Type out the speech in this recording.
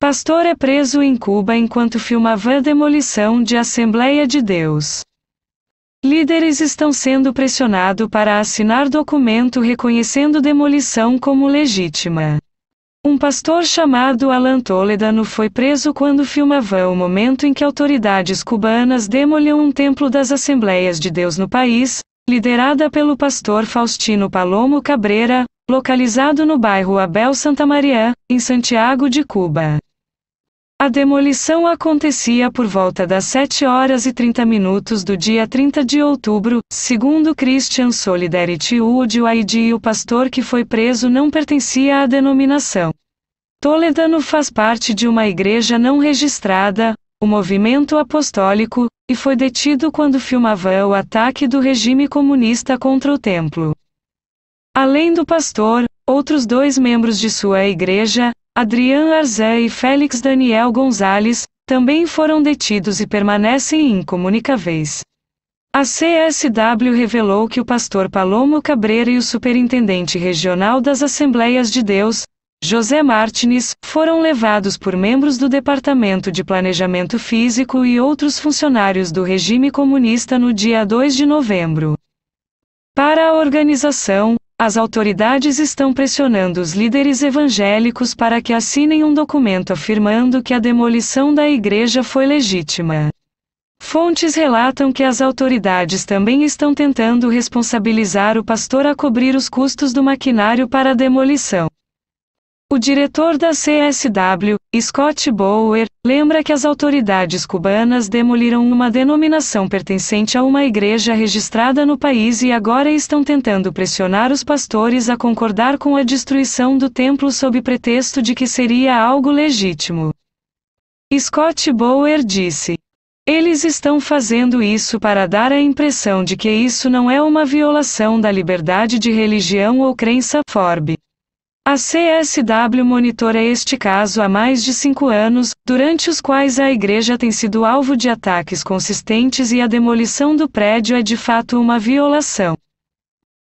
Pastor é preso em Cuba enquanto filmava demolição de Assembleia de Deus. Líderes estão sendo pressionados para assinar documento reconhecendo demolição como legítima. Um pastor chamado Alan Toledano foi preso quando filmava o momento em que autoridades cubanas demoliam um templo das Assembleias de Deus no país, liderada pelo pastor Faustino Palomo Cabrera, localizado no bairro Abel Santa Maria, em Santiago de Cuba. A demolição acontecia por volta das 7 horas e 30 minutos do dia 30 de outubro, segundo Christian Solidarity Wood e o pastor que foi preso não pertencia à denominação. Toledano faz parte de uma igreja não registrada, o movimento apostólico, e foi detido quando filmava o ataque do regime comunista contra o templo. Além do pastor, outros dois membros de sua igreja, Adrian Arzé e Félix Daniel Gonzalez, também foram detidos e permanecem incomunicáveis. A CSW revelou que o pastor Palomo Cabreira e o superintendente regional das Assembleias de Deus, José Martins, foram levados por membros do Departamento de Planejamento Físico e outros funcionários do regime comunista no dia 2 de novembro. Para a organização, as autoridades estão pressionando os líderes evangélicos para que assinem um documento afirmando que a demolição da igreja foi legítima. Fontes relatam que as autoridades também estão tentando responsabilizar o pastor a cobrir os custos do maquinário para a demolição. O diretor da CSW, Scott Bower, lembra que as autoridades cubanas demoliram uma denominação pertencente a uma igreja registrada no país e agora estão tentando pressionar os pastores a concordar com a destruição do templo sob pretexto de que seria algo legítimo. Scott Bower disse. Eles estão fazendo isso para dar a impressão de que isso não é uma violação da liberdade de religião ou crença. Forbes. A CSW monitora é este caso há mais de cinco anos, durante os quais a igreja tem sido alvo de ataques consistentes e a demolição do prédio é de fato uma violação.